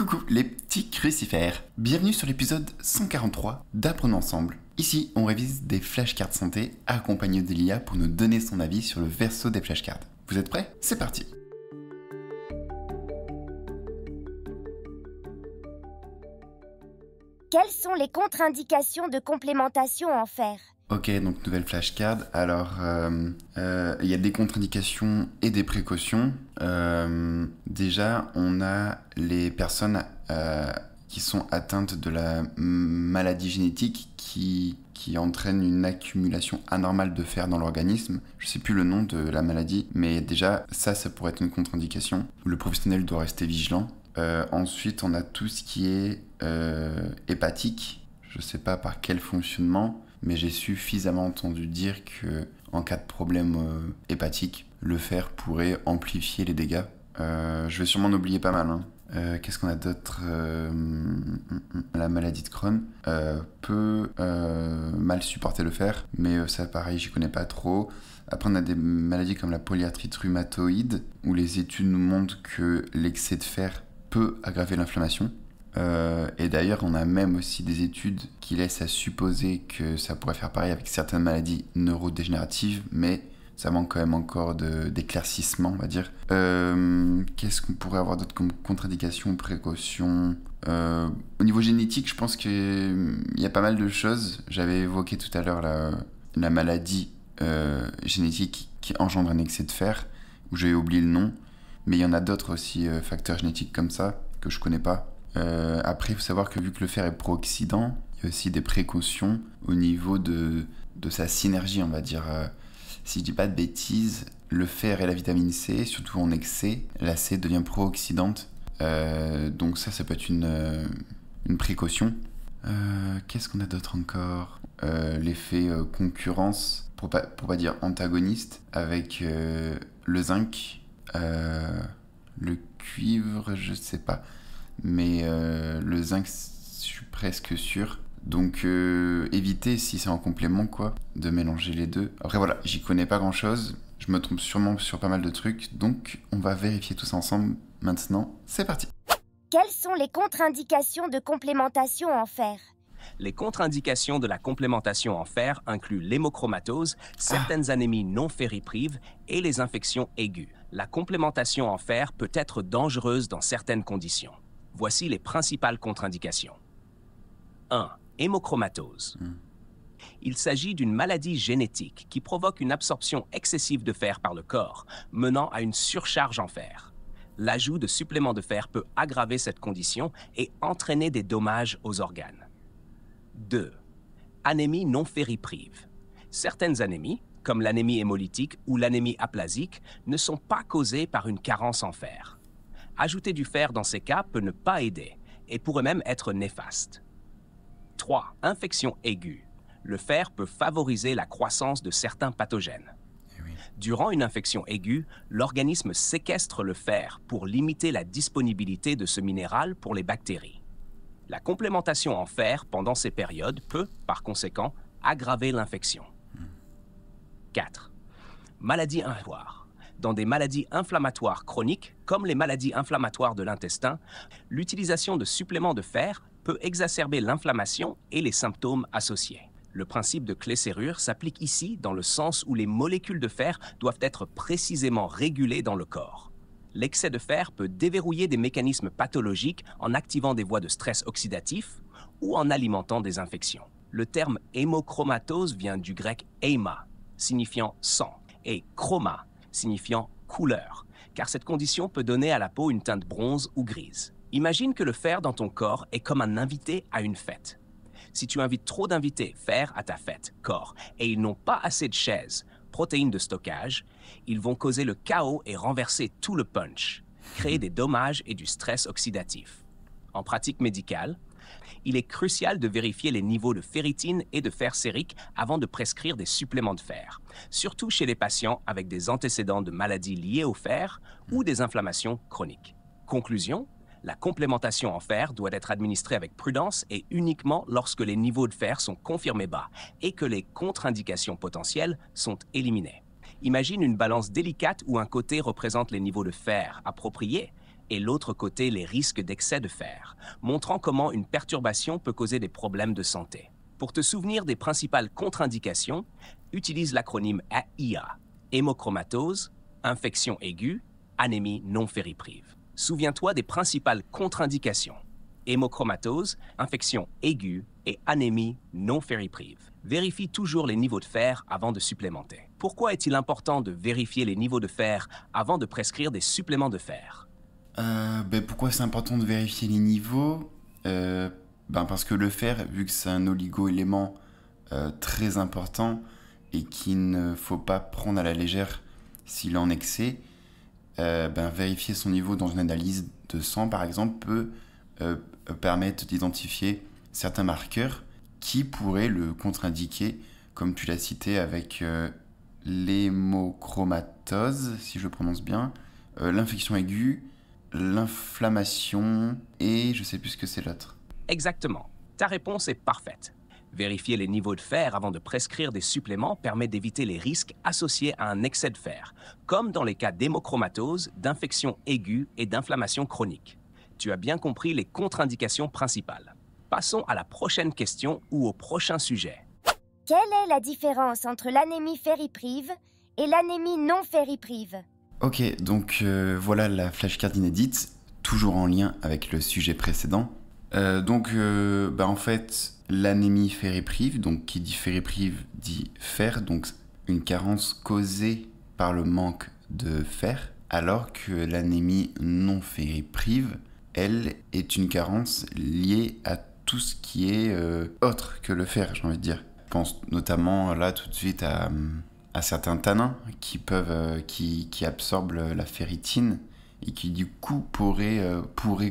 Coucou les petits crucifères Bienvenue sur l'épisode 143 d'Apprendre ensemble. Ici, on révise des flashcards santé accompagnés de l'IA pour nous donner son avis sur le verso des flashcards. Vous êtes prêts C'est parti Quelles sont les contre-indications de complémentation en fer Ok, donc nouvelle flashcard. Alors, euh, euh, il y a des contre-indications et des précautions. Euh, déjà, on a les personnes qui sont atteintes de la maladie génétique qui, entraîne une accumulation anormale de fer dans l'organisme. Je sais plus le nom de la maladie, mais déjà, ça, ça pourrait être une contre-indication. Le professionnel doit rester vigilant. ensuite, on a tout ce qui est hépatique. Je ne sais pas par quel fonctionnement mais j'ai suffisamment entendu dire que en cas de problème euh, hépatique, le fer pourrait amplifier les dégâts. Euh, je vais sûrement en oublier pas mal. Hein. Euh, qu'est-ce qu'on a d'autre hum, hum, La maladie de Crohn peut mal supporter le fer, mais ça pareil, j'y connais pas trop. Après, on a des maladies comme la polyarthrite rhumatoïde, où les études nous montrent que l'excès de fer peut aggraver l'inflammation. Euh, et d'ailleurs, on a même aussi des études qui laissent à supposer que ça pourrait faire pareil avec certaines maladies neurodégénératives, mais ça manque quand même encore d'éclaircissement, on va dire. Euh, qu'est-ce qu'on pourrait avoir d'autres comme contre précaution euh, Au niveau génétique, je pense qu'il hum, y a pas mal de choses. J'avais évoqué tout à l'heure la, la, maladie génétique qui engendre un excès de fer, où j'ai oublié le nom, mais il y en a d'autres aussi, facteurs génétiques comme ça, que je connais pas euh, après, il faut savoir que vu que le fer est pro oxydant il y a aussi des précautions au niveau de, de sa synergie, on va dire. Euh, si je dis pas de bêtises, le fer et la vitamine C, surtout en excès, la C devient pro-oxydante. Euh, donc ça, ça peut être une, une précaution. Qu'est-ce qu'on a d'autre encore L'effet concurrence, pour pas, pour pas dire antagoniste, avec le zinc, le cuivre, je sais pas mais euh, le zinc, je suis presque sûr. Donc euh, évitez, si c'est en complément, quoi, de mélanger les deux. Après voilà, j'y connais pas grand-chose, je me trompe sûrement sur pas mal de trucs, donc on va vérifier tout ça ensemble maintenant. C'est parti Quelles sont les contre-indications de complémentation en fer les contre-indications de la complémentation en fer incluent l'hémochromatose, certaines ah. anémies non ferriprives et les infections aiguës. La complémentation en fer peut être dangereuse dans certaines conditions. Voici les principales contre-indications. 1. Hémochromatose. Hmm. Il s'agit d'une maladie génétique qui provoque une absorption excessive de fer par le corps, menant à une surcharge en fer. L'ajout de suppléments de fer peut aggraver cette condition et entraîner des dommages aux organes. 2. Anémie non ferriprive. Certaines anémies, comme l'anémie hémolytique ou l'anémie aplasique, ne sont pas causées par une carence en fer. Ajouter du fer dans ces cas peut ne pas aider et pourrait même être néfaste. 3. Infection aiguë. Le fer peut favoriser la croissance de certains pathogènes. Eh Durant une infection aiguë, l'organisme séquestre le fer pour limiter la disponibilité de ce minéral pour les bactéries. La complémentation en fer pendant ces périodes peut, par conséquent, aggraver l'infection. 4. Hmm. Maladie inflammatoire dans des maladies inflammatoires chroniques, comme les maladies inflammatoires de l'intestin, l'utilisation de suppléments de fer peut exacerber l'inflammation et les symptômes associés. Le principe de clé-serrure s'applique ici dans le sens où les molécules de fer doivent être précisément régulées dans le corps. L'excès de fer peut déverrouiller des mécanismes pathologiques en activant des voies de stress oxydatif ou en alimentant des infections. Le terme hémochromatose vient du grec héma, signifiant sang, et chroma, signifiant couleur, car cette condition peut donner à la peau une teinte bronze ou grise. Imagine que le fer dans ton corps est comme un invité à une fête. Si tu invites trop d'invités fer à ta fête, corps, et ils n'ont pas assez de chaises, protéines de stockage, ils vont causer le chaos et renverser tout le punch, créer des dommages et du stress oxydatif. En pratique médicale, il est crucial de vérifier les niveaux de ferritine et de fer sérique avant de prescrire des suppléments de fer, surtout chez les patients avec des antécédents de maladies liées au fer ou des inflammations chroniques. Conclusion la complémentation en fer doit être administrée avec prudence et uniquement lorsque les niveaux de fer sont confirmés bas et que les contre-indications potentielles sont éliminées. Imagine une balance délicate où un côté représente les niveaux de fer appropriés et l'autre côté les risques d'excès de fer, montrant comment une perturbation peut causer des problèmes de santé. Pour te souvenir des principales contre-indications, utilise l'acronyme AIA, hémochromatose, infection aiguë, anémie non ferriprive. Souviens-toi des principales contre-indications hémochromatose, infection aiguë et anémie non ferriprive. Vérifie toujours les niveaux de fer avant de supplémenter. Pourquoi est-il important de vérifier les niveaux de fer avant de prescrire des suppléments de fer euh, ben, pourquoi c'est important de vérifier les niveaux euh, ben, Parce que le fer, vu que c'est un oligo-élément euh, très important et qu'il ne faut pas prendre à la légère s'il est en excès, ben vérifier son niveau dans une analyse de sang, par exemple, peut permettre d'identifier certains marqueurs qui pourraient le contre-indiquer, comme tu l'as cité avec l'hémochromatose, si je prononce bien, l'infection aiguë l'inflammation et je sais plus ce que c'est l'autre. Exactement. Ta réponse est parfaite. Vérifier les niveaux de fer avant de prescrire des suppléments permet d'éviter les risques associés à un excès de fer, comme dans les cas d'hémochromatose, d'infection aiguë et d'inflammation chronique. Tu as bien compris les contre-indications principales. Passons à la prochaine question ou au prochain sujet. Quelle est la différence entre l'anémie ferriprive et l'anémie non ferriprive Ok, donc euh, voilà la flashcard inédite, toujours en lien avec le sujet précédent. Euh, donc, euh, bah, en fait, l'anémie ferriprive, donc qui dit ferriprive dit fer, donc une carence causée par le manque de fer, alors que l'anémie non ferriprive, elle, est une carence liée à tout ce qui est autre que le fer, j'ai envie de dire. Je pense notamment là tout de suite à hum, à certains tanins qui peuvent euh, qui, absorbent euh, la ferritine et qui du coup pourraient, euh,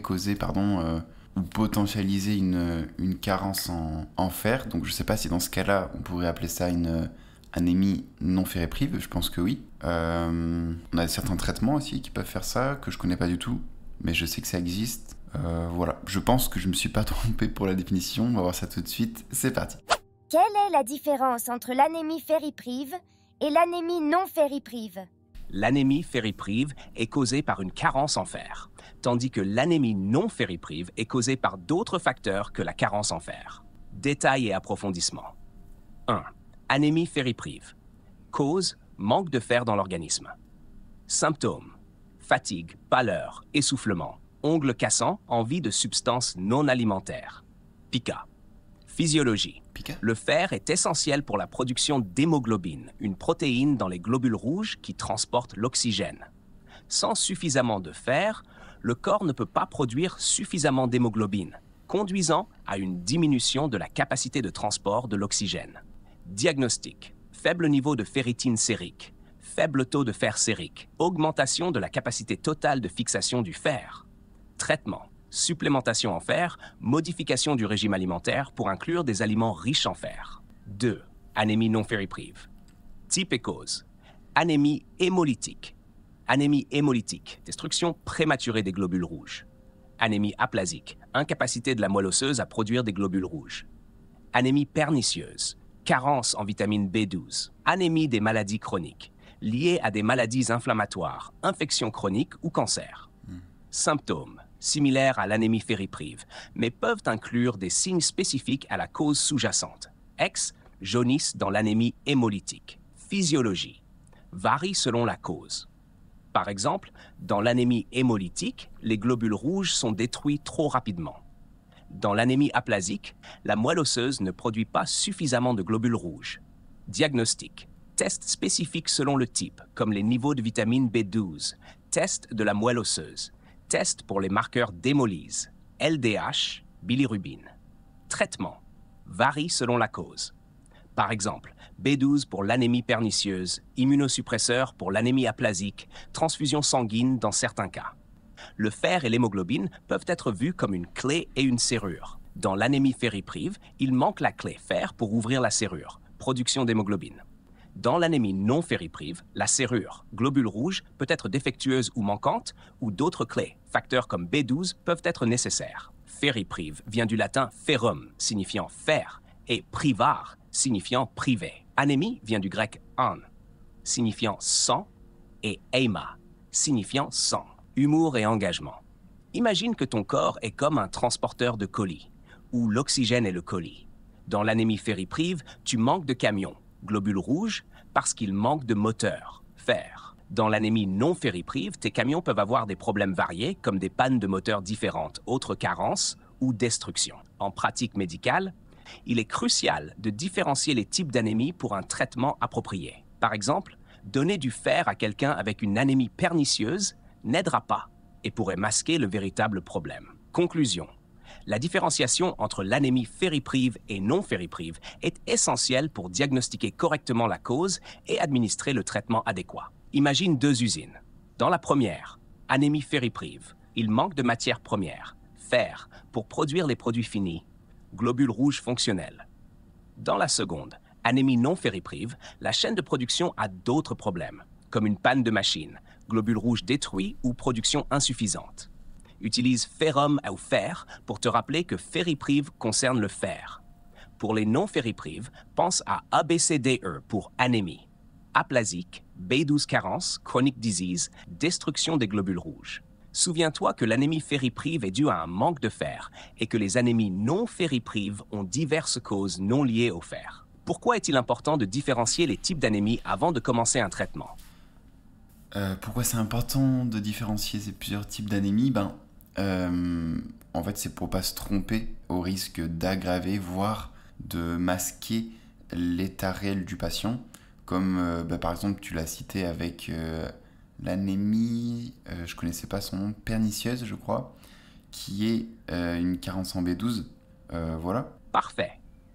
causer pardon ou potentialiser une, carence en, fer. Donc je sais pas si dans ce cas-là on pourrait appeler ça une anémie non ferréprive, je pense que oui. on a certains traitements aussi qui peuvent faire ça, que je connais pas du tout, mais je sais que ça existe. voilà, je pense que je me suis pas trompé pour la définition, on va voir ça tout de suite, c'est parti. Quelle est la différence entre l'anémie ferriprive et l'anémie non ferriprive. L'anémie ferriprive est causée par une carence en fer, tandis que l'anémie non ferriprive est causée par d'autres facteurs que la carence en fer. Détails et approfondissement. 1. Anémie ferriprive. Cause manque de fer dans l'organisme. Symptômes fatigue, pâleur, essoufflement, ongles cassants, envie de substances non alimentaires. Pica. Physiologie. Le fer est essentiel pour la production d'hémoglobine, une protéine dans les globules rouges qui transporte l'oxygène. Sans suffisamment de fer, le corps ne peut pas produire suffisamment d'hémoglobine, conduisant à une diminution de la capacité de transport de l'oxygène. Diagnostic. Faible niveau de ferritine sérique, faible taux de fer sérique, augmentation de la capacité totale de fixation du fer. Traitement supplémentation en fer, modification du régime alimentaire pour inclure des aliments riches en fer. 2. Anémie non ferriprive. Type et cause. Anémie hémolytique. Anémie hémolytique, destruction prématurée des globules rouges. Anémie aplasique, incapacité de la moelle osseuse à produire des globules rouges. Anémie pernicieuse, carence en vitamine B12. Anémie des maladies chroniques, liées à des maladies inflammatoires, infections chroniques ou cancer. Hmm. Symptômes similaires à l'anémie ferriprive, mais peuvent inclure des signes spécifiques à la cause sous-jacente. X jaunissent dans l'anémie hémolytique. Physiologie varie selon la cause. Par exemple, dans l'anémie hémolytique, les globules rouges sont détruits trop rapidement. Dans l'anémie aplasique, la moelle osseuse ne produit pas suffisamment de globules rouges. Diagnostic. Test spécifique selon le type, comme les niveaux de vitamine B12, test de la moelle osseuse, Test pour les marqueurs d'hémolyse, LDH, bilirubine. Traitement varie selon la cause. Par exemple, B12 pour l'anémie pernicieuse, immunosuppresseur pour l'anémie aplasique, transfusion sanguine dans certains cas. Le fer et l'hémoglobine peuvent être vus comme une clé et une serrure. Dans l'anémie ferriprive, il manque la clé fer pour ouvrir la serrure, production d'hémoglobine. Dans l'anémie non ferriprive, la serrure, globule rouge, peut être défectueuse ou manquante, ou d'autres clés, facteurs comme B12, peuvent être nécessaires. Ferriprive vient du latin ferrum, signifiant fer, et privar, signifiant privé. Anémie vient du grec an, signifiant sang, et eima, signifiant sang. Humour et engagement. Imagine que ton corps est comme un transporteur de colis, où l'oxygène est le colis. Dans l'anémie ferriprive, tu manques de camions, globules rouges, parce qu'il manque de moteur, fer. Dans l'anémie non ferriprive, tes camions peuvent avoir des problèmes variés, comme des pannes de moteurs différentes, autres carences ou destructions. En pratique médicale, il est crucial de différencier les types d'anémie pour un traitement approprié. Par exemple, donner du fer à quelqu'un avec une anémie pernicieuse n'aidera pas et pourrait masquer le véritable problème. Conclusion. La différenciation entre l'anémie ferriprive et non ferriprive est essentielle pour diagnostiquer correctement la cause et administrer le traitement adéquat. Imagine deux usines. Dans la première, anémie ferriprive, il manque de matière première, fer, pour produire les produits finis, globules rouges fonctionnels. Dans la seconde, anémie non ferriprive, la chaîne de production a d'autres problèmes, comme une panne de machine, globules rouges détruits ou production insuffisante utilise ferum » ou fer pour te rappeler que ferriprive concerne le fer. Pour les non-ferriprives, pense à ABCDE pour anémie, aplasique, B12 carence, chronic disease, destruction des globules rouges. Souviens-toi que l'anémie ferriprive est due à un manque de fer et que les anémies non ferriprives ont diverses causes non liées au fer. Pourquoi est-il important de différencier les types d'anémie avant de commencer un traitement euh, Pourquoi c'est important de différencier ces plusieurs types d'anémie Ben, euh, en fait, c'est pour pas se tromper au risque d'aggraver, voire de masquer l'état réel du patient, comme euh, bah, par exemple tu l'as cité avec euh, l'anémie, je connaissais pas son nom, pernicieuse je crois, qui est une carence en B12. voilà. Parfait.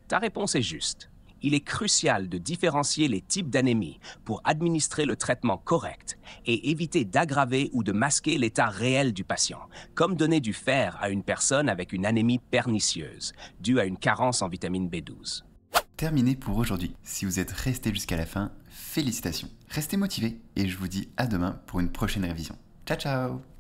Ta réponse est juste il est crucial de différencier les types d'anémie pour administrer le traitement correct et éviter d'aggraver ou de masquer l'état réel du patient, comme donner du fer à une personne avec une anémie pernicieuse, due à une carence en vitamine B12. Terminé pour aujourd'hui. Si vous êtes resté jusqu'à la fin, félicitations. Restez motivés et je vous dis à demain pour une prochaine révision. Ciao ciao